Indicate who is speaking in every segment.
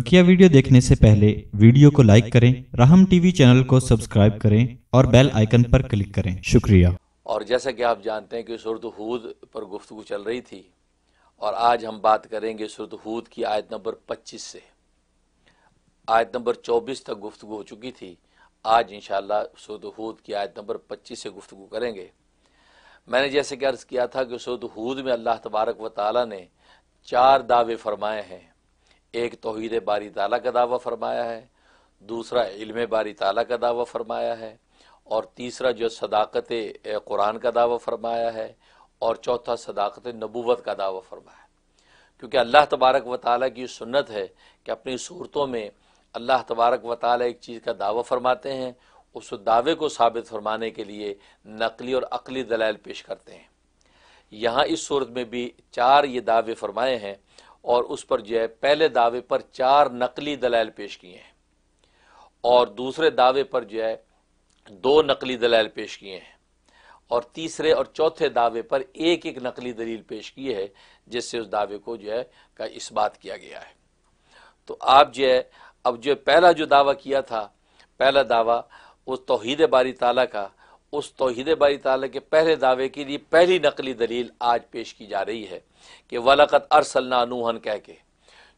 Speaker 1: बकिया वीडियो देखने से पहले वीडियो को लाइक करें राहम टीवी चैनल को सब्सक्राइब करें और बेल आइकन पर क्लिक करें शुक्रिया और जैसा कि आप जानते हैं कि सुरत हूद पर गुफ्तु चल रही थी और आज हम बात करेंगे सुरत हूद की आयत नंबर 25 से आयत नंबर 24 तक गुफ्तु हो चुकी थी आज इन सूरत हूद की आयत नंबर 25 से गुफ्तु करेंगे मैंने जैसे कि अर्ज़ किया था कि सुरत हूद में अल्लाह तबारक व ताली ने चार दावे फरमाए हैं एक तोहद बारी ताला का दावा फरमाया है दूसरा इल्म बारी ताला का दावा फरमाया है और तीसरा जो सदाकत कुरान का दावा फरमाया है और चौथा सदाकत नबूवत का दावा फरमाया क्योंकि अल्लाह तबारक व ताली की सुन्नत है कि अपनी सूरतों में अल्लाह तबारक व ताली एक चीज़ का दावा फरमाते हैं उस दावे को साबित फरमाने के लिए नकली और अकली दलाल पेश करते हैं यहाँ इस सूरत में भी चार ये दावे फरमाए हैं और उस पर जो है पहले दावे पर चार नकली दलाल पेश किए हैं और दूसरे दावे पर जो है दो नकली दलाल पेश किए हैं और तीसरे और चौथे दावे पर एक एक नकली दलील पेश की है जिससे उस दावे को जो है का इस बात किया गया है तो आप जो है अब जो पहला जो दावा किया था पहला दावा उस तोहद बारी ताला का उस तोहद बारी ताल के पहले दावे के लिए पहली नकली दलील आज पेश की जा रही है कि वलकत अरसलना नूहन कह के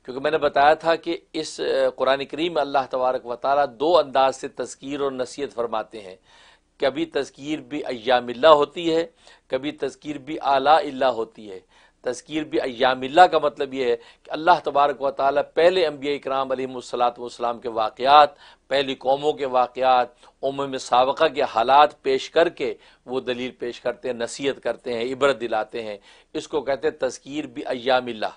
Speaker 1: क्योंकि मैंने बताया था कि इस कुरान करीम में अल्लाह तबारक व दो अंदाज से तस्कीर और नसीहत फरमाते हैं कभी तस्कीर भी अयामिल्ला होती है कभी तस्कीर भी आला अल्ला होती है तस्कीर भी अयामिल्ला का मतलब यह है कि अल्लाह तबारक व ताली पहले अम्बिया इकराम अलीसलातम के वाक़ात पहली कौमों के वाक़ात उम सबक़ा के हालात पेश करके वो दलील पेश करते हैं नसीहत करते हैं इबरत दिलाते हैं इसको कहते हैं तस्कीर भी अयामिल्ला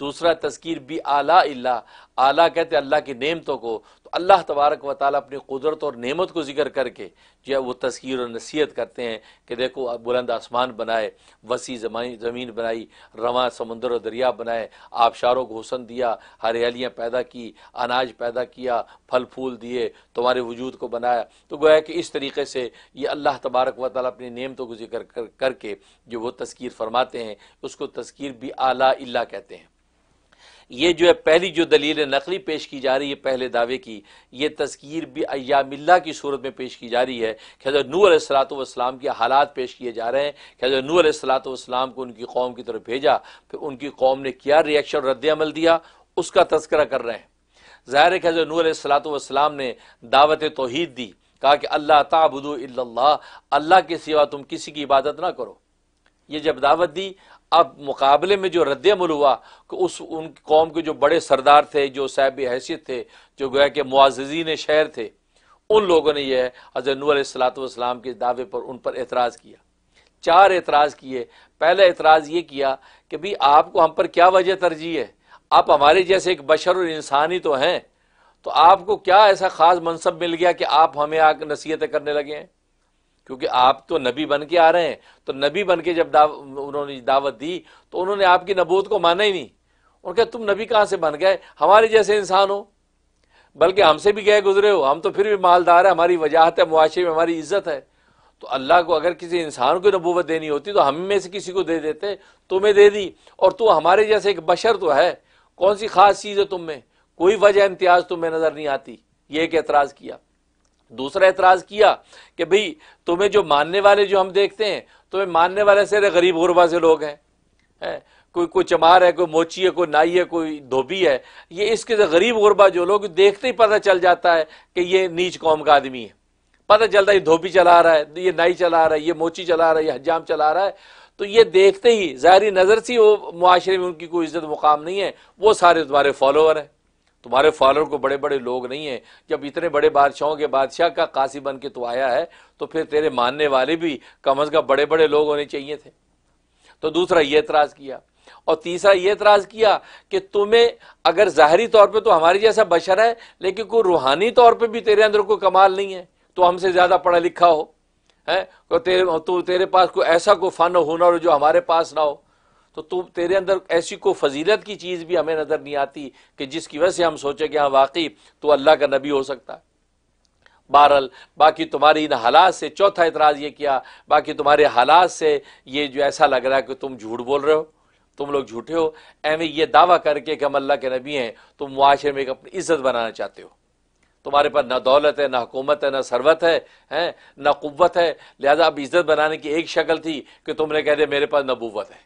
Speaker 1: दूसरा तस्कीर भी आला अल्ला आला कहते अल्लाह की नेमतों को तो अल्लाह तबारक व ताली अपनी कुदरत और नेमत को जिक्र करके जो है वो तस्कीर और नसीहत करते हैं कि देखो बुलंद आसमान बनाए वसी ज़मीन बनाई रवा समुंदर और दरिया बनाए आबशारों को हुसन दिया हरियालियाँ पैदा की अनाज पैदा किया फल फूल दिए तुम्हारे वजूद को बनाया तो गोया कि इस तरीके से ये अल्लाह तबारक व ताली अपनी नेमतों को जिक्र करके जो वो तस्कीर फरमाते हैं उसको तस्कीर भी आला अल्ला कहते हैं ये जो है पहली जो दलील नकली पेश की जा रही है पहले दावे की ये तस्कीर भी अयामिल्ला की सूरत में पेश की जा रही है खैज हज़रत नूर सलातम के हालात पेश किए जा रहे हैं खैज नू नूर को उनकी कौम की तरफ भेजा फिर उनकी कौम ने क्या रिएक्शन रद्दमल दिया उसका तस्करा कर रहे हैं ज़ाहिर है कि हज़रत नूर सलातम ने दावत तोहद दी कहा कि अल्लाह ताबुदो अल्लाह के सिवा तुम किसी की इबादत ना करो ये जब दावत दी अब मुकाबले में जो रद्दमल हुआ कि उस उन कौम के जो बड़े सरदार थे जो साहब हैसियत थे जो गोया के मुआजीन शहर थे उन लोगों ने यह हजरत नूसलातम के दावे पर उन पर एतराज़ किया चार एतराज़ किए पहला एतराज़ ये किया कि भाई आपको हम पर क्या वजह तरजीह है आप हमारे जैसे एक बशर और इंसानी तो हैं तो आपको क्या ऐसा ख़ास मनसब मिल गया कि आप हमें आ नसीहतें करने लगे हैं क्योंकि आप तो नबी बन के आ रहे हैं तो नबी बन के जब दाव उन्होंने दावत दी तो उन्होंने आपकी नबूत को माना ही नहीं उन्होंने कहा तुम नबी कहाँ से बन गए हमारे जैसे इंसान हो बल्कि हमसे भी गए गुजरे हो हम तो फिर भी मालदार है हमारी वजाहत है मुआशे में हमारी इज्जत है तो अल्लाह को अगर किसी इंसान को नबूवत देनी होती तो हम में से किसी को दे देते तुम्हें तो दे दी और तू तो हमारे जैसे एक बशर तो है कौन सी खास चीज़ है तुम में कोई वजह इम्तियाज़ तुम्हें नज़र नहीं आती ये एक एतराज़ किया दूसरा एतराज़ किया कि भाई तुम्हें जो मानने वाले जो हम देखते हैं तुम्हें मानने वाले से गरीब गुरबा से लोग हैं है? कोई कोई चमार है कोई मोची है कोई नाई है कोई धोबी है ये इसके गरीब गुरबा जो लोग देखते ही पता चल जाता है कि ये नीच कौम का आदमी है पता चलता है ये धोबी चला रहा है ये नाई चला रहा है ये मोची चला रहा है ये हजाम चला रहा है तो ये देखते ही जाहिर नज़र से वो मुआरे में उनकी कोई इज्जत मुकाम नहीं है वो सारे तुम्हारे फॉलोअर हैं तुम्हारे फॉलोअर को बड़े बड़े लोग नहीं हैं जब इतने बड़े बादशाहों के बादशाह का काशी बन के तू आया है तो फिर तेरे मानने वाले भी कम अज़ कम बड़े बड़े लोग होने चाहिए थे तो दूसरा ये एतराज़ किया और तीसरा ये एतराज़ किया कि तुम्हें अगर ज़ाहरी तौर पर तो हमारे जैसा बशर है लेकिन कोई रूहानी तौर पर भी तेरे अंदर कोई कमाल नहीं है तो हमसे ज़्यादा पढ़ा लिखा हो है तो तेरे तो तेरे पास कोई ऐसा कोई फ़न हुनर जो हमारे पास ना हो तो तू तेरे अंदर ऐसी कोई फजीलत की चीज़ भी हमें नज़र नहीं आती कि जिसकी वजह से हम सोचें कि हाँ वाकई तो अल्लाह का नबी हो सकता है बहरल बाकी तुम्हारी इन हालात से चौथा इतराज़ ये किया बाकी तुम्हारे हालात से ये जो ऐसा लग रहा है कि तुम झूठ बोल रहे हो तुम लोग झूठे हो एवं ये दावा करके कि हम अल्लाह के नबी हैं तुम मुआरे में एक अपनी इज्जत बनाना चाहते हो तुम्हारे पास ना दौलत है ना हुकूमत है ना सरवत है हैं ना कुत है लिहाजा अब इज्जत बनाने की एक शक्ल थी कि तुमने कह दिया मेरे पास नबूवत है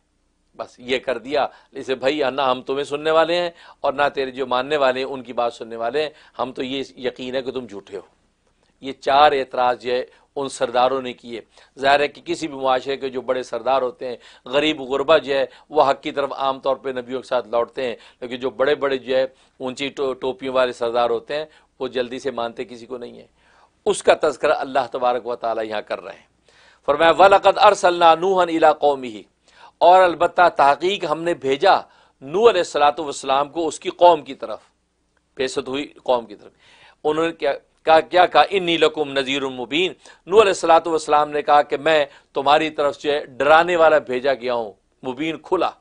Speaker 1: बस ये कर दिया इसे भाई ना हम तुम्हें सुनने वाले हैं और ना तेरे जो मानने वाले हैं उनकी बात सुनने वाले हैं हम तो ये यकीन है कि तुम झूठे हो ये चार एतराज़ है उन सरदारों ने किए ज़ाहिर है कि किसी भी मुआरे के जो बड़े सरदार होते हैं गरीब गुरबा जो है वह हक की तरफ आम तौर पर नबियों के साथ लौटते हैं लेकिन जो बड़े बड़े जो है ऊँची टो, टोपियों वाले सरदार होते हैं वो जल्दी से मानते किसी को नहीं है उसका तस्कर अल्लाह तबारक व ताली यहाँ कर रहे हैं
Speaker 2: फरमाया वलकद
Speaker 1: अरसल्ला नूहन इला कौमी ही और अलबत् तहकीक हमने भेजा नू सलात वसलाम को उसकी कौम की तरफ बेसत हुई कौम की तरफ उन्होंने क्या कहा क्या कहा इन लकुम नज़ीर मुबीन नू सलात वसलाम ने कहा कि मैं तुम्हारी तरफ से डराने वाला भेजा गया हूँ मुबीन खुला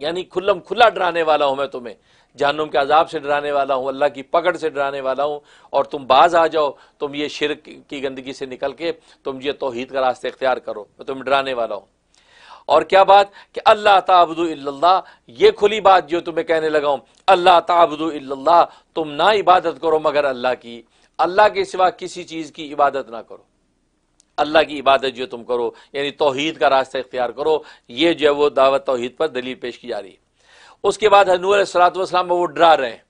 Speaker 1: यानी खुल्लम खुला डराने वाला हूँ मैं तुम्हें जहनुम के अजाब से डराने वाला हूँ अल्लाह की पकड़ से डराने वाला हूँ और तुम बाज आ जाओ तुम ये शिरक की गंदगी से निकल के तुम ये तोहद का रास्ते इख्तियार करो मैं तुम्हें डराने वाला हूँ और क्या बात कि अल्लाह ताबुदुल्ला ये खुली बात जो तुम्हें कहने लगा अल्लाह ताबुदुल्ला तुम ना इबादत करो मगर अल्लाह की अल्लाह के सिवा किसी चीज़ की इबादत ना करो अल्लाह की इबादत जो तुम करो यानी तोहहीद का रास्ता इख्तियार करो ये जो है वो दावत तोहहीद पर दलील पेश की जा रही है उसके बाद हनूर सलातम वो डरा रहे हैं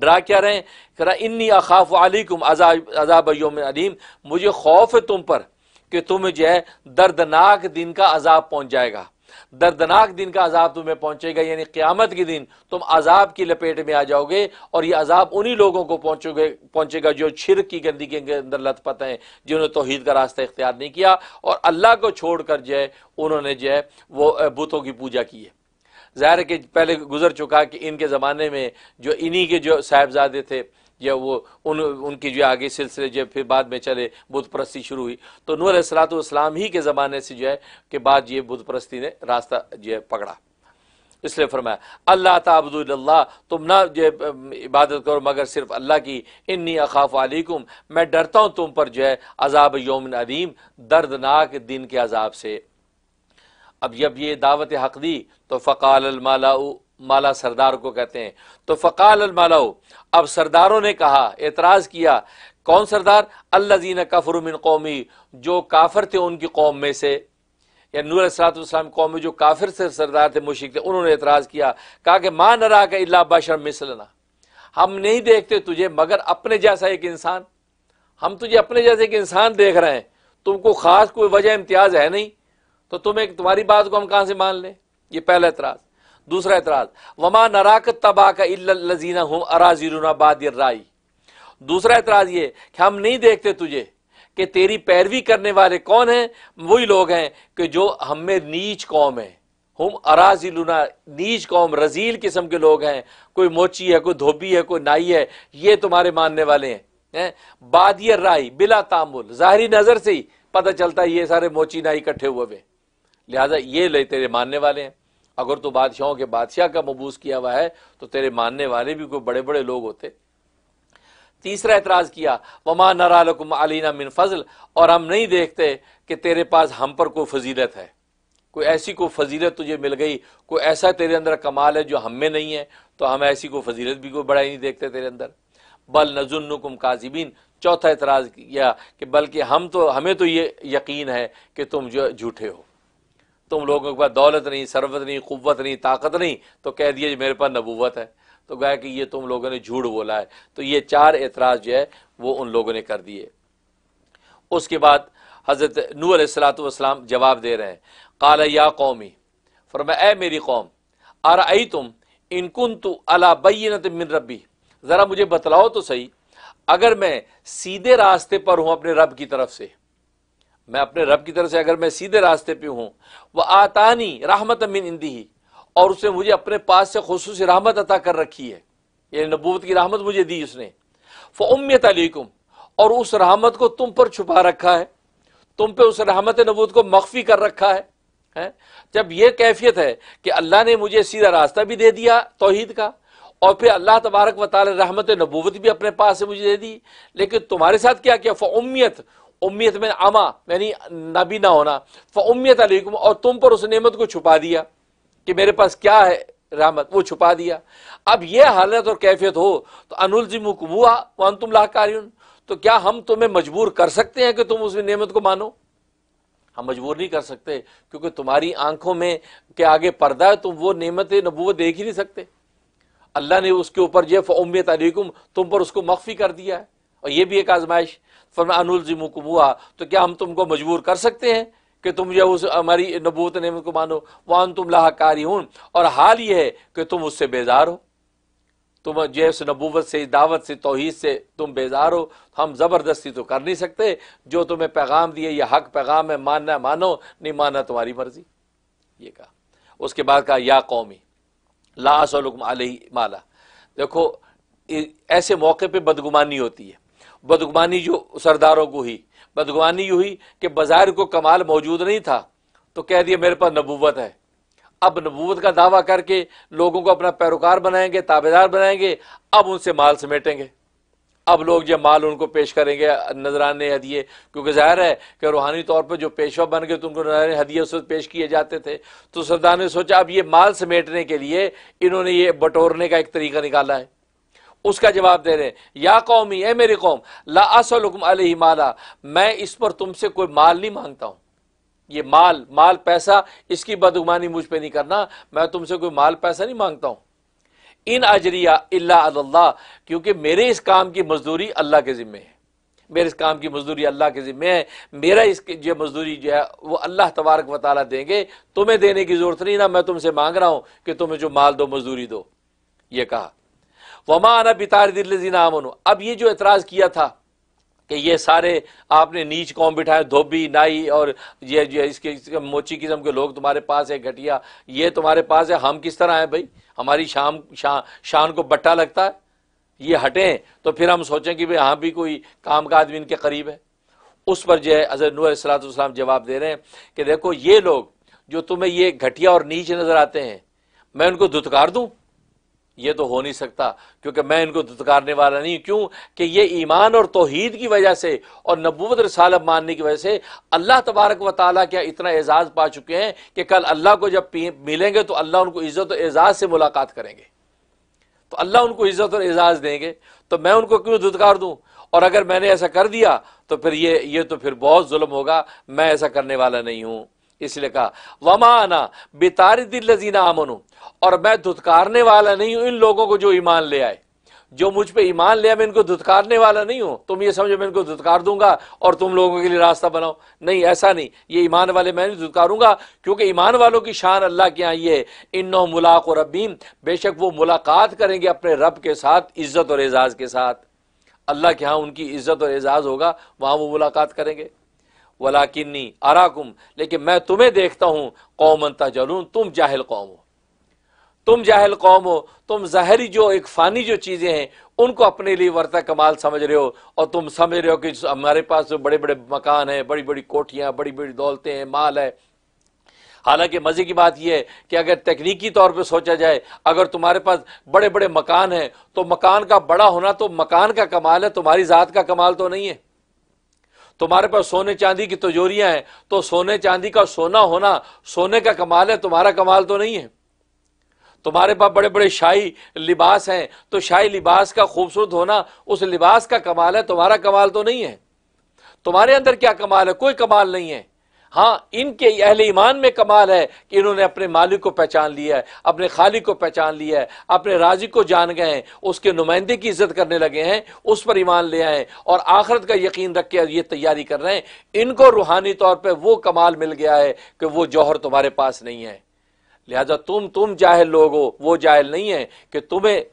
Speaker 1: डरा क्या रहे हैं इन्नी अखाफ वालिकुम अजाब अजाब योम अलीम मुझे खौफ है तुम पर कि तुम्हें जो है दर्दनाक दिन का अजाब पहुंच जाएगा दर्दनाक दिन का अजाब तुम्हें पहुंचेगा यानी क्यामत के दिन तुम अजाब की लपेट में आ जाओगे और ये अजाब उन्हीं लोगों को पहुंचोगे पहुंचेगा जो छिर की गंदगी के अंदर लतपत हैं जिन्होंने तोहहीद का रास्ता इख्तियार नहीं किया और अल्लाह को छोड़ कर जो है उन्होंने जो है वो बुतों की पूजा की है ज़ाहिर है कि पहले गुजर चुका कि इनके ज़माने में जो इन्हीं के जो साहेबजादे थे जब वो उन उनकी जो आगे सिलसिले जब फिर बाद में चले बुध परस्ती शुरू हुई तो नूर इस्लाम ही के ज़माने से जो है कि बाद ये बुध परस्ती ने रास्ता जो है पकड़ा इसलिए फरमाया अल्लाह तबदुल्ला तुम ना जो इबादत करो मगर सिर्फ अल्लाह की इन्नी अखाफ वालेकुम मैं डरता हूँ तुम पर जो है अजाब योम अदीम दर्दनाक दिन के अजाब से अब जब ये दावत हक दी तो फ़काल माला माला सरदार को कहते हैं तो फ़काल मालाऊ अब सरदारों ने कहा एतराज़ किया कौन सरदार अल्लाजीन कफर कफरमिन कौमी जो काफिर थे उनकी कौम में से या नूर सलात कौम में जो काफिर से सरदार थे मुशिक थे उन्होंने एतराज़ किया कहा कि माँ न रहा अल्ला बशर मिसलना हम नहीं देखते तुझे मगर अपने जैसा एक इंसान हम तुझे अपने जैसे एक इंसान देख रहे हैं तुमको ख़ास कोई वजह इम्तियाज़ है नहीं तो तुम एक तुम्हारी बात को हम कहाँ से मान लें ये पहला एतराज़ दूसरा एतराज वमा नराक तबाक लजीना हम अराजीरुना बादिर राई दूसरा एतराज ये कि हम नहीं देखते तुझे कि तेरी पैरवी करने वाले कौन हैं वही लोग हैं कि जो हमें नीच कौम है हम अराजिलुना नीच कौम रजील किस्म के लोग हैं कोई मोची है कोई धोबी है कोई नाई है ये तुम्हारे मानने वाले हैं है? बादियर राय बिला तामुल ज़ाहरी नज़र से ही पता चलता है ये सारे मोची नाई इकट्ठे हुए हुए लिहाजा ये ले तेरे मानने वाले हैं अगर तो बादशाहों के बादशाह का मबूस किया हुआ है तो तेरे मानने वाले भी कोई बड़े बड़े लोग होते तीसरा एतराज़ किया वमा नरालकुम अलीना मिन फजल और हम नहीं देखते कि तेरे पास हम पर कोई फजीलत है कोई ऐसी कोई फजीलत तुझे मिल गई कोई ऐसा तेरे अंदर कमाल है जो हम में नहीं है तो हम ऐसी कोई फजीलत भी कोई बड़ा ही नहीं देखते तेरे अंदर बल नजुन्नुकुम काजिबीन चौथा एतराज़ किया कि बल्कि हम तो हमें तो ये यकीन है कि तुम जो झूठे हो तुम लोगों के पास दौलत नहीं सरबत नहीं कुत नहीं ताकत नहीं तो कह दिए मेरे पास नबूवत है तो गए कि ये तुम लोगों ने झूठ बोला है तो ये चार एतराज़ जो है वो उन लोगों ने कर दिए उसके बाद हज़रत नू सलातम जवाब दे रहे हैं काला या कौमी फरमा ए मेरी कौम आर आई तुम इनकुन तो अला बैन मिन रबी ज़रा मुझे बतलाओ तो सही अगर मैं सीधे रास्ते पर हूँ अपने रब की तरफ से मैं अपने रब की तरफ से अगर मैं सीधे रास्ते पे हूँ वह आतानी राहमत अमीन इंदी ही और उसने मुझे अपने पास से खसूस रहमत अता कर रखी है ये नबूत की राहमत मुझे दी उसने फ़मियत अलीकुम और उस रहमत को तुम पर छुपा रखा है तुम पे उस रहमत नबूत को मख्फी कर रखा है है जब यह कैफियत है कि अल्लाह ने मुझे सीधा रास्ता भी दे दिया तोहहीद का और फिर अल्लाह तबारक वाल रहमत नबूत भी अपने पास से मुझे दे दी लेकिन तुम्हारे साथ क्या किया फ़मियत उम्मीद में आमा यानी नबी ना होना फ़मियत अलीकुम और तुम पर उस नेमत को छुपा दिया कि मेरे पास क्या है रहमत वो छुपा दिया अब यह हालत और कैफियत हो तो अनुलजिम मुकबुआ वन तुम लाकारियन तो क्या हम तुम्हें मजबूर कर सकते हैं कि तुम उस नेमत को मानो हम मजबूर नहीं कर सकते क्योंकि तुम्हारी आंखों में के आगे पर्दा है तुम वो नेमत नबूत देख ही नहीं सकते अल्लाह ने उसके ऊपर जो फ़मियत अलीकुम तुम पर उसको मख्फी कर दिया है और ये भी एक आजमाइश फरमानुलजिम हुआ तो क्या हम तुमको मजबूर कर सकते हैं कि तुम यह उस हमारी नबूत ने को मानो वान तुम लाकारी हूं और हाल यह है कि तुम उससे बेजार हो तुम जो उस नबूवत से दावत से तोहद से तुम बेजार हो हम ज़बरदस्ती तो कर नहीं सकते जो तुम्हें पैगाम दिए यह हक पैगाम है मानना मानो नहीं मानना तुम्हारी मर्जी ये कहा उसके बाद कहा या कौमी लासलकम आल माला देखो ऐसे मौके पर बदगुमानी होती है बदगुमानी जो सरदारों को हुई बदगुमानी हुई कि बाज़ार को कमाल मौजूद नहीं था तो कह दिया मेरे पास नबूवत है अब नबूवत का दावा करके लोगों को अपना पैरोकार बनाएंगे ताबेदार बनाएंगे अब उनसे माल समेटेंगे अब लोग जब माल उनको पेश करेंगे नजराने हदिये क्योंकि जाहिर है कि रूहानी तौर पर जो पेशवा बन गए तो उनको नजराने हदिये उस वक्त पेश किए जाते थे तो सरदार ने सोचा अब ये माल समेटने के लिए इन्होंने ये बटोरने का एक तरीका निकाला है उसका जवाब दे रहे या कौमी ए मेरी कौम ला असलकुम माला मैं इस पर तुमसे कोई माल नहीं मांगता हूं ये माल माल पैसा इसकी बदगुमानी मुझ पर नहीं करना मैं तुमसे कोई माल पैसा नहीं मांगता हूं इन अजरिया अल्लाह क्योंकि मेरे इस काम की मजदूरी अल्लाह के ज़िम्मे है मेरे इस काम की मजदूरी अल्लाह के ज़िम्मे है मेरा इस जो मजदूरी जो है वो अल्लाह तबारक वाली देंगे तुम्हें देने की ज़रूरत नहीं ना मैं तुमसे मांग रहा हूं कि तुम्हें जो माल दो मजदूरी दो ये कहा वमाना बितार दिल नामन अब ये जो एतराज़ किया था कि ये सारे आपने नीच कौम बिठाए धोबी नाई और ये जो इसके, इसके मोची किस्म के लोग तुम्हारे पास है घटिया ये तुम्हारे पास है हम किस तरह हैं भाई हमारी शाम शा, शान को बट्टा लगता है ये हटें तो फिर हम सोचें कि भाई हाँ भी कोई काम का आदमी इनके करीब है उस पर जो है नूर नूसलाम जवाब दे रहे हैं कि देखो ये लोग जो तुम्हें ये घटिया और नीच नज़र आते हैं मैं उनको धुतकार दूँ ये तो हो नहीं सकता क्योंकि मैं इनको धुतकारने वाला नहीं क्यों कि ये ईमान और तोहीद की वजह से और नबूत रसालत मानने की वजह से अल्लाह तबारक व ताली क्या इतना एज़ाज़ पा चुके हैं कि कल अल्लाह को जब मिलेंगे तो अल्लाह उनको इज़्ज़त और एज़ाज़ से मुलाकात करेंगे तो अल्लाह उनको इज़्ज़त और एज़ाज़ देंगे तो मैं उनको क्यों धुतकार दूँ और अगर मैंने ऐसा कर दिया तो फिर ये ये तो फिर बहुत जुल्म होगा मैं ऐसा करने वाला नहीं हूँ इसलिए कहा वमाना बेतारदीना आमनु और मैं धुतकारने वाला नहीं हूं इन लोगों को जो ईमान ले आए जो मुझ पे ईमान ले आए मैं इनको धुतकारने वाला नहीं हूं तुम ये समझो मैं इनको धुतकार दूंगा और तुम लोगों के लिए रास्ता बनाओ नहीं ऐसा नहीं ये ईमान वाले मैं नहीं धुतकारूंगा क्योंकि ईमान वालों की शान अल्लाह के यहाँ ये इन नौ मुलाक और रबीम बेशक वो मुलाकात करेंगे अपने रब के साथ इज़्ज़त और एजाज़ के साथ अल्लाह के यहाँ उनकी इज़्ज़त और एजाज़ होगा वहां वो मुलाकात करेंगे वलाकिन्नी अराकुम लेकिन मैं तुम्हें देखता हूँ कौमन तजलून तुम जाहिल कौम हो तुम जाहिल कौम हो तुम जहरी जो एक फ़ानी जो चीज़ें हैं उनको अपने लिए वर्ता कमाल समझ रहे हो और तुम समझ रहे हो कि हमारे पास जो बड़े बड़े मकान हैं बड़ी बड़ी कोठियाँ बड़ी बड़ी दौलतें हैं माल है हालांकि मज़े की बात यह है कि अगर तकनीकी तौर पर सोचा जाए अगर तुम्हारे पास बड़े बड़े मकान हैं तो मकान का बड़ा होना तो मकान का कमाल है तुम्हारी ज़ात का कमाल तो नहीं है तुम्हारे पास सोने चांदी की तजोरियां तो हैं तो सोने चांदी का सोना होना सोने का कमाल है तुम्हारा कमाल तो नहीं है तुम्हारे पास बड़े बड़े शाही लिबास हैं तो शाही लिबास का खूबसूरत होना उस लिबास का कमाल है तुम्हारा कमाल तो नहीं है तुम्हारे अंदर क्या कमाल है कोई कमाल नहीं है हाँ इनके अहल ईमान में कमाल है कि इन्होंने अपने मालिक को पहचान लिया है अपने खाली को पहचान लिया है अपने राजी को जान गए हैं उसके नुमाइंदे की इज्जत करने लगे हैं उस पर ईमान ले आए और आखरत का यकीन रख के ये तैयारी कर रहे हैं इनको रूहानी तौर पर वो कमाल मिल गया है कि वो जौहर तुम्हारे पास नहीं है लिहाजा तुम तुम जाहिल लोग हो वो जाहिल नहीं है कि तुम्हें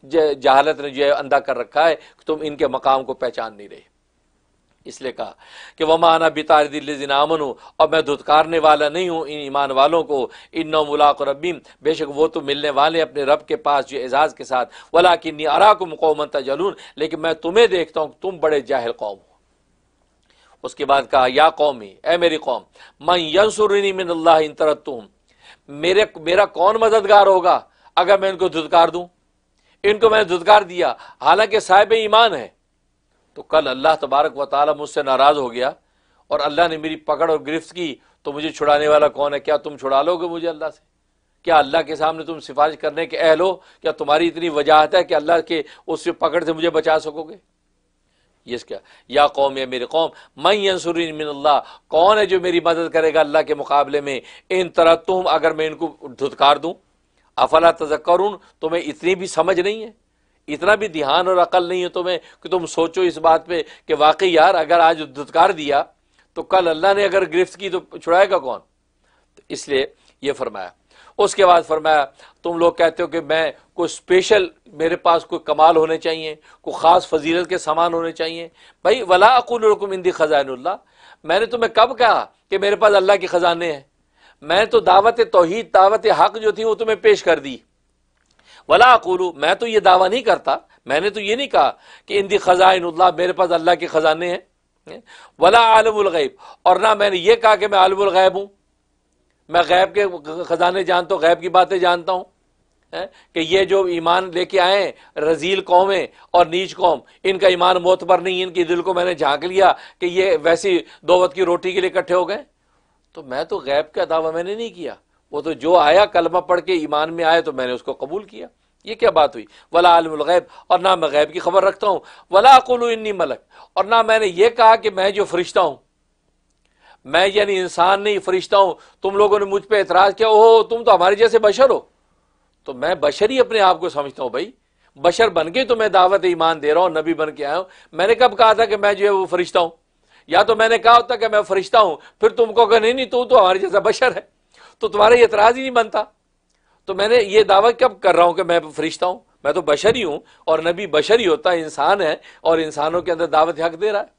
Speaker 1: जहालत ने जो अंधा कर रखा है तुम इनके मकाम को पहचान नहीं रहे इसलिए कहा कि वह माना बिता दिल्ली जिनामन हूँ और मैं धुतकारने वाला नहीं हूँ इन ईमान वालों को इन नौ मुलाक रबीम बेशक वो तो मिलने वाले अपने रब के पास जो एजाज़ के साथ वला किन्नी अरा को मकौमन जलून लेकिन मैं तुम्हें देखता हूँ तुम बड़े जाहिल कौम हो उसके बाद कहा या कौमी ए मेरी कौम मैं यंसुरनी मिन अल्लाह इन तरतूम मेरे मेरा कौन मददगार होगा अगर मैं इनको धुतकार दूँ इनको मैंने धुतकार दिया हालांकि साहिब ईमान है तो कल अल्लाह तबारक व ताली मुझसे नाराज़ हो गया और अल्लाह ने मेरी पकड़ और गिरफ्त की तो मुझे छुड़ाने वाला कौन है क्या तुम छुड़ा लोगे मुझे अल्लाह से क्या अल्लाह के सामने तुम सिफारिश करने के अहलो क्या तुम्हारी इतनी वजाहत है कि अल्लाह के उस पकड़ से मुझे बचा सकोगे ये क्या या कौम या मेरी कौम मई अंसुरमिनल्ला कौन है जो मेरी मदद करेगा अल्लाह के मुकाबले में इन तरह तुम अगर मैं इनको धुतकार दूँ अफला तजक्र तो मैं इतनी भी समझ नहीं है इतना भी ध्यान और अकल नहीं है तुम्हें कि तुम सोचो इस बात पे कि वाकई यार अगर आज धुतकार दिया तो कल अल्लाह ने अगर गिरफ्त की तो छुड़ाएगा कौन तो इसलिए ये फरमाया उसके बाद फरमाया तुम लोग कहते हो कि मैं कोई स्पेशल मेरे पास कोई कमाल होने चाहिए कोई ख़ास फजीलत के सामान होने चाहिए भाई वला अकुलकुम इंदी ख़जानल्ला मैंने तुम्हें कब कहा कि मेरे पास अल्लाह के ख़जाने हैं मैं तो दावत तोहहीद दावत हक जो थी वो तुम्हें पेश कर दी वला अकूलू मैं तो ये दावा नहीं करता मैंने तो ये नहीं कहा कि इंदी ख़ज़ाइनल्ला मेरे पास अल्लाह के ख़ज़ाने हैं वला आलमगैब और ना मैंने ये कहा कि मैं आलमगैब हूं मैं गैब के ख़ज़ाने जानता हूँ गैब की बातें जानता हूं कि ये जो ईमान लेके आए रजील कौमें और नीच कौम इनका ईमान मोतबर नहीं इनके दिल को मैंने झांक लिया कि ये वैसी दो वक्त की रोटी के लिए इकट्ठे हो गए तो मैं तो गैब का दावा मैंने नहीं किया वो तो जो आया कलमा पढ़ के ईमान में आया तो मैंने उसको कबूल किया ये क्या बात हुई वला आलमगैब और ना मैं गैब की खबर रखता हूँ वला अकुल इन्नी मलक और ना मैंने ये कहा कि मैं जो फरिश्ता हूं मैं यानी इंसान नहीं फरिश्ता हूँ तुम लोगों ने मुझ पर एतराज़ किया ओहो तुम तो हमारे जैसे बशर हो तो मैं बशर ही अपने आप को समझता हूँ भाई बशर बन के तो मैं दावत ईमान दे रहा हूँ नबी बन के आया हूँ मैंने कब कहा था कि मैं जो है वो फरिश्ता हूं या तो मैंने कहा होता कि मैं फरिश्ता हूं फिर तुमको कहा नहीं नहीं तू तो हमारे जैसा बशर है तो तुम्हारा ये एतराज ही नहीं बनता तो मैंने ये दावा कब कर रहा हूं कि मैं फरिश्ता हूं मैं तो बशर ही हूं और नबी बशर ही होता है इंसान है और इंसानों के अंदर दावत हक दे रहा है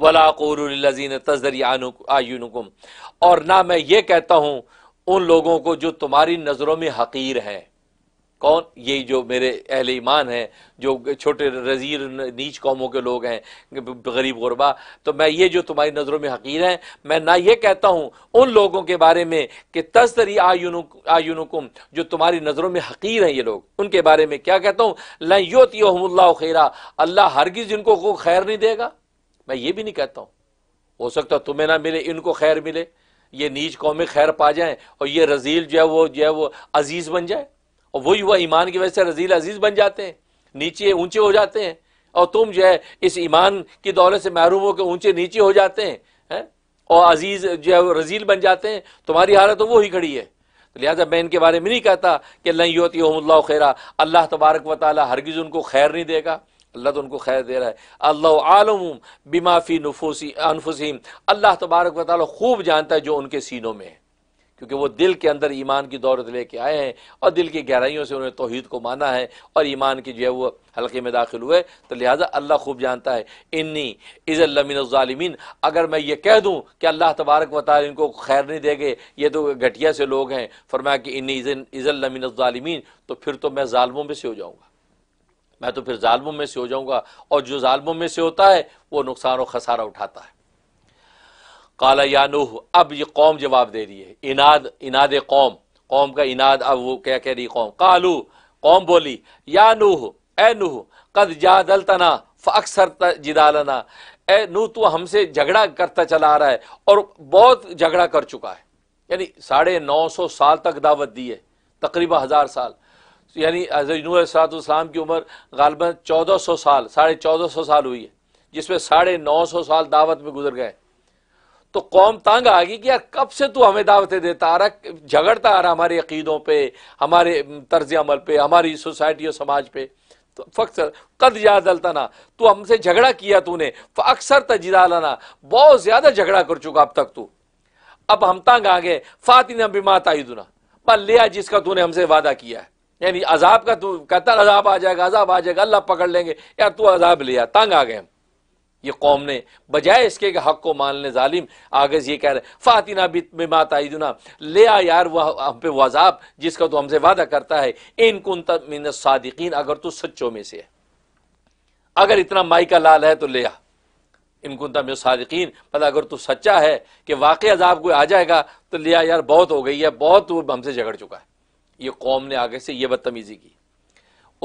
Speaker 1: वलाक़ीन तजदरी आयुनकुम और ना मैं ये कहता हूं उन लोगों को जो तुम्हारी नज़रों में हकीर हैं कौन यही जो मेरे अहल ईमान हैं जो छोटे रज़ीर नीच कौमों के लोग हैं गरीब गुरबा तो मैं ये जो तुम्हारी नज़रों में हकीर हैं मैं ना ये कहता हूँ उन लोगों के बारे में कि तस्तरी आयुन आयुनकुम जो तुम्हारी नज़रों में हकीर हैं ये लोग उनके बारे में क्या कहता हूँ लयोतियोहमल्ला खैरा अल्लाह हरगिज़ इनको को खैर नहीं देगा मैं ये भी नहीं कहता हूँ हो सकता तुम्हें ना मिले इनको खैर मिले ये नीच कौमें खैर पा जाएँ और ये रजील जो है वो जो है वो अजीज़ बन जाए और वो युवा ईमान की वजह से रजील अजीज बन जाते हैं नीचे ऊंचे हो जाते हैं और तुम जो है इस ईमान की दौलत से महरूम होकर ऊंचे नीचे हो जाते हैं है? और अजीज जो है रजील बन जाते हैं तुम्हारी हालत तो वो ही खड़ी है तो लिहाजा मैं इनके बारे में नहीं कहता कि लयोती खैरा अल्लाह तबारक वाल हरगिज़ उनको खैर नहीं देगा अल्लाह तो उनको खैर दे रहा है अल्लाह आलम बिमाफ़ी नफूसी अनफुसीम अल्लाह तबारक वाली खूब जानता है जो उनके सीनों में है क्योंकि वो दिल के अंदर ईमान की दौलत लेके आए हैं और दिल की गहराइयों से उन्होंने तोहद को माना है और ईमान की जो है वो हल्के में दाखिल हुए तो लिहाजा अल्लाह खूब जानता है इन्नी इज़मिनमिन अगर मैं ये कह दूँ कि अल्लाह तबारक व इनको खैर नहीं देंगे ये तो घटिया से लोग हैं फरमाया कि इन्नी इज़मिनमिन तो फिर तो मैं ालमों में से हो जाऊँगा मैं तो फिर ालमों में से हो जाऊँगा और जो ालमों में से होता है वो नुकसान और खसारा उठाता है काला यानूह अब ये कौम जवाब दे रही है इनाद इनाद कौम कौम का इनाद अब वो क्या कह रही कौम कालू कौम बोली या नूह ए नूह कद जादल तना अक्सर जिदालना ए नू तो हमसे झगड़ा करता चला आ रहा है और बहुत झगड़ा कर चुका है यानी साढ़े नौ सौ साल तक दावत दी है तकरीबन हज़ार साल यानी हजरतूसलाम की उम्र गालबा चौदह सौ साल साढ़े चौदह सौ साल हुई है जिसमें साढ़े नौ सौ साल दावत में गुजर गए तो कौम तंग आ गई कि यार कब से तू हमें दावतें देता आ रहा झगड़ता आ रहा हमारे अकीदों पे हमारे तर्ज अमल पे हमारी सोसाइटी और समाज पे तो फ़क्सर कद यादलतना तू हमसे झगड़ा किया तूने अक्सर तजदालाना बहुत ज़्यादा झगड़ा कर चुका अब तक तू अब हम तंग आ गए फातिना बिमा ताइदुना पर लिया जिसका तूने हमसे वादा किया है यानी अजाब का तू कहता अजाब आ जाएगा अजाब आ जाएगा अल्लाह पकड़ लेंगे यार तू अजाब लिया तंग आ गए हम ये कौम ने बजाय इसके हक को मान लें ालिम आगज़ ये कह रहे फ़ातिना बिमा दुना ले आ यार वह हम पे वजाब जिसका तो हमसे वादा करता है इन कुन तीन सादिकीन अगर तू सच्चों में से है अगर इतना माई का लाल है तो ले आ इन कुन तमिन सादिकीन पर अगर तू सच्चा है कि वाकई अजाब कोई आ जाएगा तो ले आ यार बहुत हो गई है बहुत वो हमसे झगड़ चुका है ये कौम ने आगे से ये बदतमीज़ी की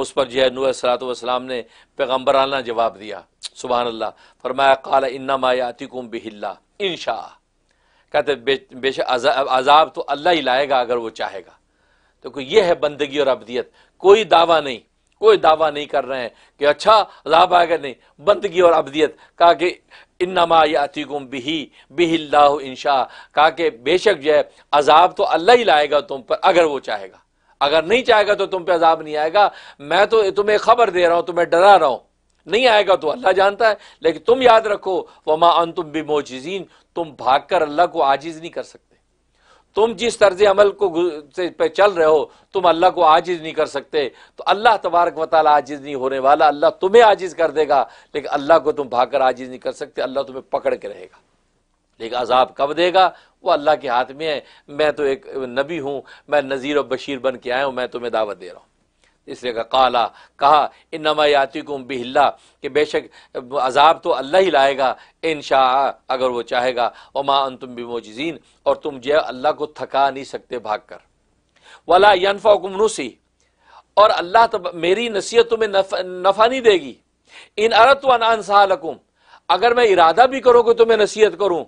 Speaker 1: उस पर जो है नूसलात वसलाम ने पैगम्बराना जवाब दिया सुबह अल्लाह फरमाया काला इन्नामायातिकुम बिहिल्ला इन शाह कहते बेश अजाब तो अल्लाह ही लाएगा अगर वो चाहेगा तो ये है बंदगी और अबदियत कोई दावा नहीं कोई दावा नहीं कर रहे हैं कि अच्छा अजाब आएगा नहीं बंदगी और अबदियत कहा कि इन्नमा यातिकुम बिही बिहिल्ला इनशा कहा कि बेशक जो है अजाब तो अल्लाह ही लाएगा तुम पर अगर वो चाहेगा अगर नहीं चाहेगा तो तुम पे अजाब नहीं आएगा मैं तो तुम्हें खबर दे रहा हूँ तुम्हें डरा रहा हूँ नहीं आएगा तो अल्लाह जानता है लेकिन तुम याद रखो वमा अन तुम बेमोजीन तुम भाग कर अल्लाह को आजिज नहीं कर सकते तुम जिस तर्ज अमल को से पे चल रहे हो तुम अल्लाह को आजिज नहीं कर सकते तो अल्लाह तबारक वाल आजिज नहीं होने वाला अल्लाह तुम्हें आजिज कर देगा लेकिन अल्लाह को तुम भाग कर आजिज नहीं कर सकते अल्लाह तुम्हें पकड़ के रहेगा लेकिन अजाब कब देगा वो अल्लाह के हाथ में है मैं तो एक नबी हूँ मैं नज़ीर और बशीर बन के आया हूँ मैं तुम्हें दावत दे रहा हूँ इसलिए काला कहा इन नमायाती को बिहिल्ला कि बेशक अजाब तो अल्लाह ही लाएगा इन शाह अगर वो चाहेगा और माँ अन तुम बिमोजीन और तुम जो अल्लाह को थका नहीं सकते भाग कर वाला यनफा गुमनुसी और अल्लाह तो मेरी नसीहत तुम्हें नफा, नफा नहीं देगी इन अरत वानसालकुम अगर मैं इरादा भी करूँ कि तुम्हें नसीहत करूँ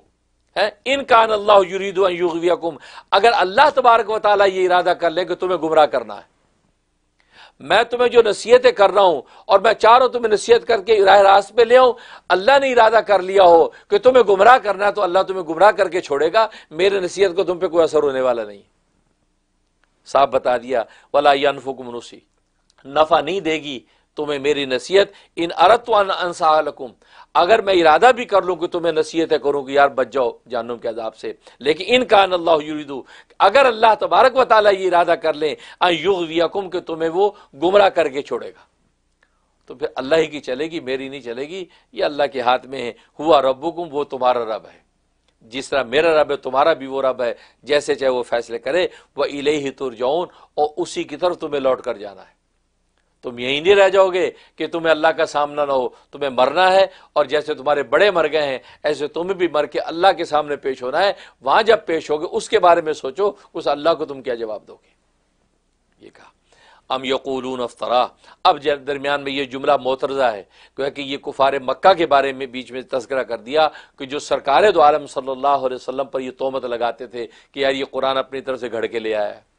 Speaker 1: है इन कान अल्लाह युरीदुम अगर अल्लाह तबारक वाली ये इरादा कर ले कि तुम्हें गुमराह करना है मैं तुम्हें जो नसीहतें कर रहा हूं और मैं चाह रहा हूं तुम्हें नसीहत करके राह रास्त पे ले आऊँ अल्लाह ने इरादा कर लिया हो कि तुम्हें गुमराह करना है तो अल्लाह तुम्हें गुमराह करके छोड़ेगा मेरे नसीहत को तुम पे कोई असर होने वाला नहीं साफ बता दिया वाला यनफुक मनुषी नफ़ा नहीं देगी तुम्हें मेरी नसीहत इन अरतुम अगर मैं इरादा भी कर लूँ कि तुम्हें नसीहत करूँ कि यार बच जाओ जानूम के अदाब से लेकिन इन कान अल्लाहदू अगर अल्लाह तबारक व ताली ये इरादा कर लें वकुम कि तुम्हें वो गुमराह करके छोड़ेगा तो फिर अल्लाह ही की चलेगी मेरी नहीं चलेगी ये अल्लाह के हाथ में है हुआ रबुकुम वो तुम्हारा रब है जिस तरह मेरा रब है तुम्हारा भी वो रब है जैसे चाहे वो फैसले करे वह इले ही तुर जाऊन और उसी की तरफ तुम्हें लौट कर जाना है तुम यही नहीं रह जाओगे कि तुम्हें अल्लाह का सामना ना हो तुम्हें मरना है और जैसे तुम्हारे बड़े मर गए हैं ऐसे तुम्हें भी मर के अल्लाह के सामने पेश होना है वहां जब पेश होगे उसके बारे में सोचो उस अल्लाह को तुम क्या जवाब दोगे ये कहा अम यकूलून अफ्तरा अब दरमियान में ये जुमला मोतरजा है क्योंकि ये कुफार मक्का के बारे में बीच में तस्करा कर दिया कि जो सरकार दो आलम सल्ला वसम पर यह तोहमत लगाते थे कि यार ये कुरान अपनी तरफ से घड़ के ले आया है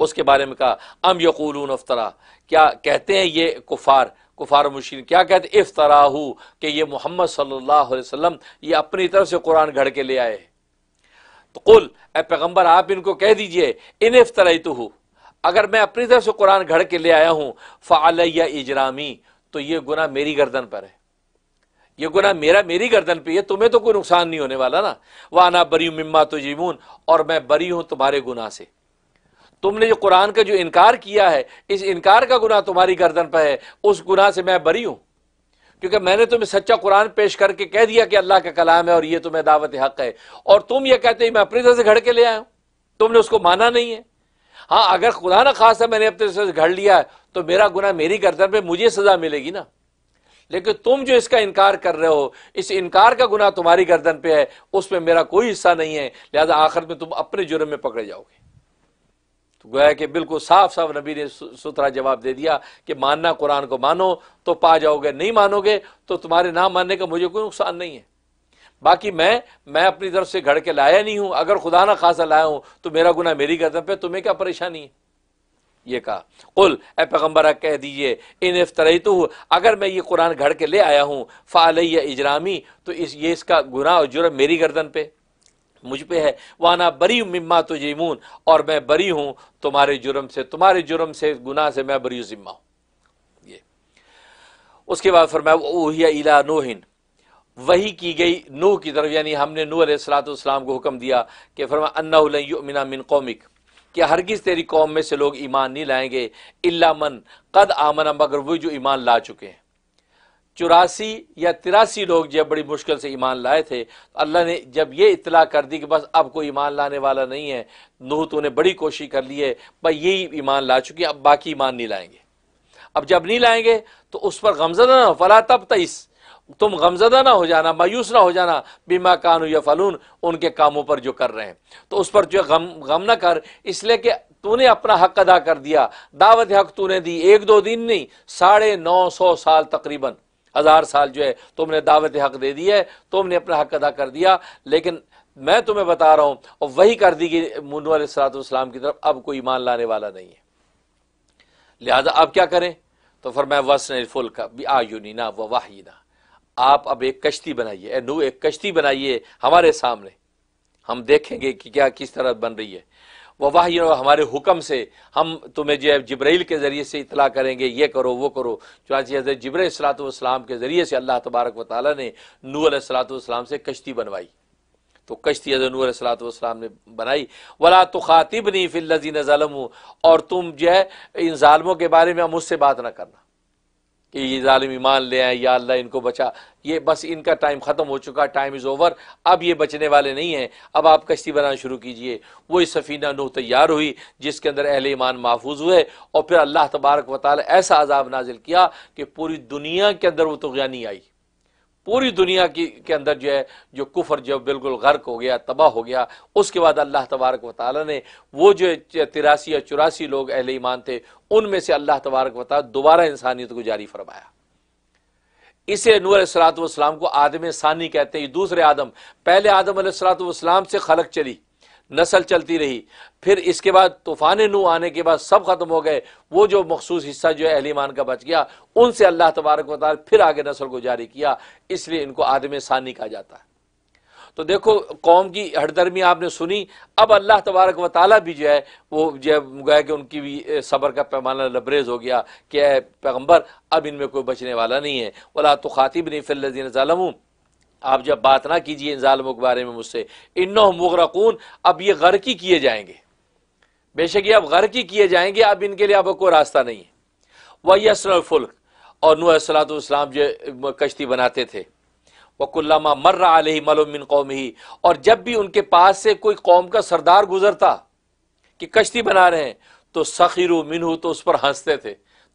Speaker 1: उसके बारे में कहा अम यकूल अफ्तरा क्या कहते हैं ये कुफार कुफार मुशीन क्या कहते इफ्तरा कि ये मोहम्मद सल्लल्लाहु अलैहि वसल्लम ये अपनी तरफ से कुरान घड़ के ले आए तो कुल ए पैगम्बर आप इनको कह दीजिए इन इफ्तरा तो अगर मैं अपनी तरफ से कुरान घड़ के ले आया हूँ फ़ाल या इजरामी तो ये गुना मेरी गर्दन पर है ये गुना मेरा मेरी गर्दन पे है तुम्हें तो कोई नुकसान नहीं होने वाला ना वाना बरी मम्मा तो जीमून और मैं बरी हूँ तुम्हारे गुना से तुमने जो कुरान का जो इनकार किया है इस इनकार का गुना तुम्हारी गर्दन पर है उस गुनाह से मैं बरी हूं क्योंकि मैंने तुम्हें सच्चा कुरान पेश करके कह दिया कि अल्लाह का कलाम है और ये तुम्हें दावत हक है और तुम ये कहते हो मैं अपनी तरह से घड़ के ले आया हूं तुमने उसको माना नहीं है हाँ अगर खुदा ना खास है मैंने अपने से घड़ लिया है तो मेरा गुना मेरी गर्दन पे मुझे सजा मिलेगी ना लेकिन तुम जो इसका इनकार कर रहे हो इस इनकार का गुना तुम्हारी गर्दन पे है उसमें मेरा कोई हिस्सा नहीं है लिहाजा आखिर में तुम अपने जुर्म में पकड़े जाओगे तो गोया कि बिल्कुल साफ साफ नबी ने सुथरा जवाब दे दिया कि मानना कुरान को मानो तो पा जाओगे नहीं मानोगे तो तुम्हारे ना मानने का मुझे कोई नुकसान नहीं है बाकी मैं मैं अपनी तरफ से घड़ के लाया नहीं हूं अगर खुदा ना खासा लाया हूँ तो मेरा गुना मेरी गर्दन पे तुम्हें क्या परेशानी है ये कहा कुल ए पैगम्बरा कह दीजिए इन इफ्तरई तो अगर मैं ये कुरान घड़ के ले आया हूँ फ़ाल इजरामी तो इस ये इसका गुना और जुर्म मेरी गर्दन पे मुझ पे है वाना बरी मिम्मा तो जिमून और मैं बरी हूँ तुम्हारे जुर्म से तुम्हारे जुर्म से गुनाह से मैं बरी ज़िम्मा हूँ ये उसके बाद फिर मैं इला नोहिन वही की गई नूह की तरफ यानी हमने नू सलातम को हुक्म दिया कि फरमा अन्ना मिन कौमिक कि हरगिज़ तेरी कौम में से लोग ईमान नहीं लाएंगे इल्ला मन कद आमना मगर वो जो ईमान ला चुके हैं चौरासी या तिरासी लोग जब बड़ी मुश्किल से ईमान लाए थे तो अल्लाह ने जब ये इतला कर दी कि बस अब कोई ईमान लाने वाला नहीं है नूह तो ने बड़ी कोशिश कर ली है भाई यही ईमान ला चुकी है अब बाकी ईमान नहीं लाएंगे अब जब नहीं लाएंगे तो उस पर गमजदा ना फला तब तईस तुम गमजदा ना हो जाना मायूस ना हो जाना बीमा कानू या फलून उनके कामों पर जो कर रहे हैं तो उस पर जो गम गम ना कर इसलिए कि तूने अपना हक अदा कर दिया दावत हक तूने दी एक दो दिन नहीं साढ़े नौ सौ साल तकरीबन हज़ार साल जो है तुमने दावत हक दे दी है तुमने अपना हक अदा कर दिया लेकिन मैं तुम्हें बता रहा हूँ और वही कर दी कि मुनू सलाम की तरफ अब कोई ईमान लाने वाला नहीं है लिहाजा अब क्या करें तो फिर मैं वसन फुल का भी आयुनीना व वाहिना आप अब एक कश्ती बनाइए नू एक कश्ती बनाइए हमारे सामने हम देखेंगे कि क्या किस तरह बन रही है व वाह हमारे हुक्म से हम तुम्हें जो है जब्राइल के ज़रिए से इतला करेंगे ये करो वो करो चुनाची हज़रत जब्र सलातम के ज़रिए से अल्लाह तबारक व ताली ने नूर सलातम से कश्ती बनवाई तो कश्ती हजनूर सलातम ने बनाई वला तो खातिब नहीं फिल्लजी नज़लम और तुम जो है इन ालमों के बारे में मुझसे बात ना करना कि ये ालिम ईमान ले आए या अल्लाह इनको बचा ये बस इनका टाइम ख़त्म हो चुका टाइम इज़ ओवर अब ये बचने वाले नहीं हैं अब आप कश्ती बनाना शुरू कीजिए वही सफ़ीना नूह तैयार हुई जिसके अंदर अहल ईमान महफूज हुए और फिर अल्लाह तबारक वाली ऐसा अजाब नाजिल किया कि पूरी दुनिया के अंदर वो तो गयानी आई पूरी दुनिया की के अंदर जो है जो कुफर जो बिल्कुल गर्क हो गया तबाह हो गया उसके बाद अल्लाह तबारक वाली ने वो जो तिरासी या चौरासी लोग अहले ईमान थे उनमें से अल्लाह तबारक वाली दोबारा इंसानियत को जारी फरमाया इसे नूर सलात को आदम सानी कहते हैं दूसरे आदम पहले आदम सलात से खलक चली नस्ल चलती रही फिर इसके बाद तूफ़ान नू आने के बाद सब ख़त्म हो गए वो जो मखसूस हिस्सा जो है अहलीमान का बच गया उनसे अल्लाह तबारक वाल फिर आगे नस्ल को जारी किया इसलिए इनको आदम सानी कहा जाता है तो देखो कौम की हटदर्मी आपने सुनी अब अल्लाह तबारक व ताली भी जो है वो जो है गया कि उनकी भी सबर का पैमाना लबरेज हो गया कि पैगम्बर अब इनमें कोई बचने वाला नहीं है वाला तो खातिब नहीं फिल्लिन आप जब बात ना कीजिए इन ालमों के बारे में मुझसे इन मुगरकून अब ये गरकी किए जाएंगे बेशक ये अब गरकी किए जाएंगे अब इनके लिए अब कोई रास्ता नहीं है वही फुल्क और नूसलातम जो कश्ती बनाते थे वह वकुल्लामा मर्र आलही मलोमिन कौम ही और जब भी उनके पास से कोई कौम का सरदार गुजरता कि कश्ती बना रहे हैं तो सखीरू मिनहू तो उस पर हंसते थे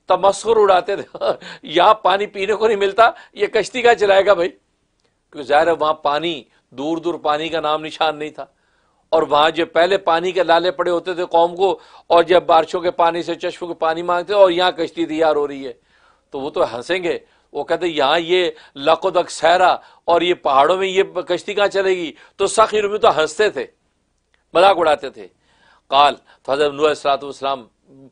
Speaker 1: तमस्कुर उड़ाते थे यहाँ पानी पीने को नहीं मिलता ये कश्ती का चलाएगा भाई क्योंकि ज़ाहिर है वहाँ पानी दूर दूर पानी का नाम निशान नहीं था और वहाँ जब पहले पानी के लाले पड़े होते थे कौम को और जब बारिशों के पानी से चश्मों के पानी मांगते और यहाँ कश्ती तैयार हो रही है तो वो तो हंसेंगे वो कहते यहाँ ये लकोदक सहरा और ये पहाड़ों में ये कश्ती कहाँ चलेगी तो सखिर में तो हंसते थे मजाक उड़ाते थे काल तो हजरत नूसलातम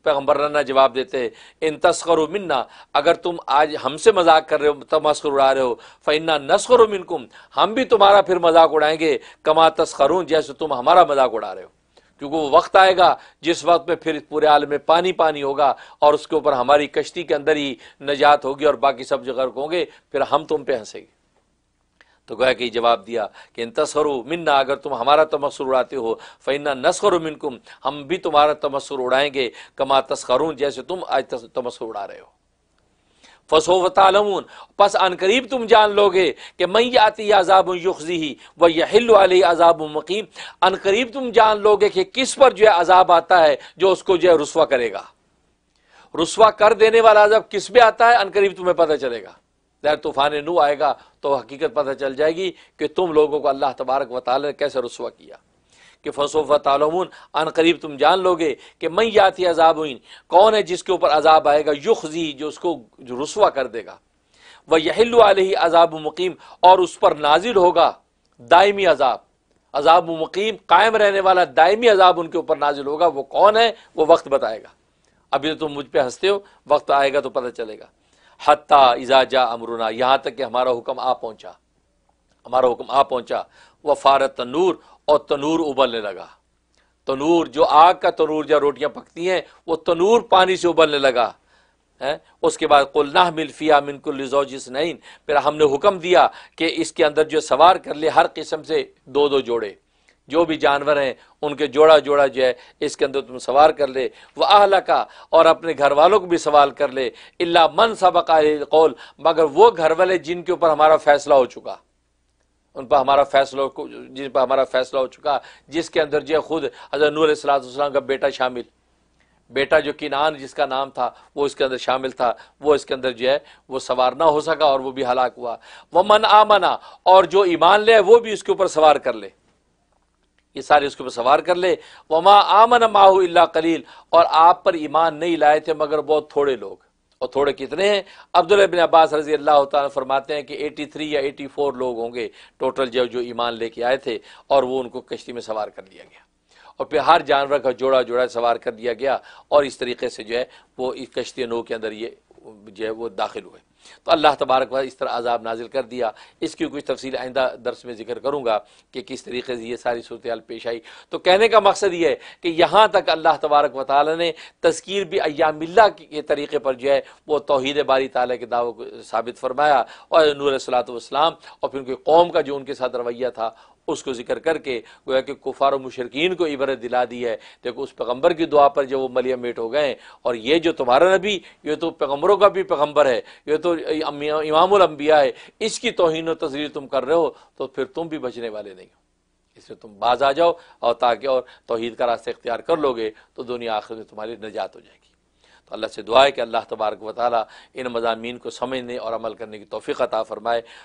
Speaker 1: पैगम्बर ने जवाब देते इन तस्कर मन्ना अगर तुम आज हमसे मजाक कर रहे हो तमस्कर उड़ा रहे हो फ़ैना नस्कर मिनकुम हम भी तुम्हारा फिर मजाक उड़ाएंगे कमा तस्कर जैसे तुम हमारा मजाक उड़ा रहे हो क्योंकि वो वक्त आएगा जिस वक्त में फिर पूरे आलम में पानी पानी होगा और उसके ऊपर हमारी कश्ती के अंदर ही नजात होगी और बाकी सब जगह होंगे फिर हम तुम पे हंसेंगे तो गोया कि जवाब दिया कि इन तस्वरु मिन्ना अगर तुम हमारा तमस्सुर उड़ाते हो फैन्ना नस्कर मिनकुम हम भी तुम्हारा तमस्सुर उड़ाएंगे कमा तस्करून जैसे तुम आज तमस्सुर उड़ा रहे हो फसो तालमून पस करीब तुम जान लोगे कि मैं आती अजाब युखजी ही व वाली अजाब मकीम करीब तुम जान लोगे कि किस पर जो है अजाब आता है जो उसको जो है रसवा करेगा रसवा कर देने वाला अजाब किस पे आता है अनकरीब तुम्हें पता चलेगा तूफ़ान नू आएगा तो हकीकत पता चल जाएगी कि तुम लोगों को अल्लाह तबारक वाली ने कैसे रसुआ किया कि फसोफ़ तालमून अन करीब तुम जान लोगे कि मैं याती हुई कौन है जिसके ऊपर अजाब आएगा युखजी जो उसको रसुआ कर देगा वह आल ही अजाब मुकीम और उस पर नाजिल होगा दायमी अजाब अजाब मुकीम कायम रहने वाला दायमी अजाब उनके ऊपर नाजिल होगा वो कौन है वो वक्त बताएगा अभी तो तुम मुझ पर हंसते हो वक्त आएगा तो पता चलेगा हती इजाजा अमरुना यहाँ तक कि हमारा हुक्म आ पहुँचा हमारा हुक्म आ पहुँचा वफारत तनूर और तनूर उबलने लगा तनूर जो आग का तनूर जहाँ रोटियाँ पकती हैं वो तनूर पानी से उबलने लगा है उसके बाद कुल्ना मिलफिया मिनकुलजोजिस नहीं फिर हमने हुक्म दिया कि इसके अंदर जो सवार कर ले हर किस्म से दो दो जोड़े जो भी जानवर हैं उनके जोड़ा जोड़ा जो है इसके अंदर तुम सवार कर ले वह आहला का और अपने घर वालों को भी सवाल कर ले इल्ला मन सबका कौल मगर वो घर वाले जिनके ऊपर हमारा फैसला हो चुका उन पर हमारा फैसला जिन पर हमारा फैसला हो चुका जिसके अंदर जो है खुद हजरत नूर सलाम का बेटा शामिल बेटा जो किनान जिसका नाम था वो इसके अंदर शामिल था वो इसके अंदर जो है वो सवार ना हो सका और वो भी हलाक हुआ वह मन आमना और जो ईमान ले वो भी उसके ऊपर सवार कर ले ये सारे उसके ऊपर सवार कर ले वमा आमन माहू अल्ला कलील और आप पर ईमान नहीं लाए थे मगर बहुत थोड़े लोग और थोड़े कितने हैं अब्दुल बिन अब्बास रजी अल्लाह ताला फरमाते हैं कि 83 या 84 लोग होंगे टोटल जो जो ईमान लेके आए थे और वो उनको कश्ती में सवार कर लिया गया और फिर हर जानवर का जोड़ा जोड़ा सवार कर दिया गया और इस तरीके से जो है वो इस कश्ती नौ के अंदर ये जो है वो दाखिल हुए तो अल्लाह तबारक इस तरह आज़ाब नाजिल कर दिया इसकी कुछ तफसील आइंदा दरस में जिक्र करूँगा कि किस तरीके से ये सारी सूरत पेश आई तो कहने का मकसद ये है कि यहाँ तक अल्लाह तबारक व ताली ने तस्कीर भी अयामिल्ला के तरीके पर जो है वो तोहद बारी ताली के दावों को साबित फरमाया और नूर सलात और फिर उनकी कौम का जो उनके साथ रवैया था उसको जिक्र करके गोया कि कुफार मुशरकिन को इबरत दिला दी है देखो उस पैगम्बर की दुआ पर जब वो मलिया मेट हो गए और ये जो तुम्हारा नबी ये तो पैगम्बरों का भी पैगम्बर है ये तो इमामबिया है इसकी तोहन तस्वीर तुम कर रहे हो तो फिर तुम भी बचने वाले नहीं हो इसमें तुम बाज आ जाओ और ताकि और तोहद का रास्ता इख्तियार कर लोगे तो दुनिया आखिर में तुम्हारी निजात हो जाएगी तो अल्लाह से दुआ है कि अल्लाह तबारक वाली इन मजामी को समझने और अमल करने की तोफ़ी अता फ़रमाए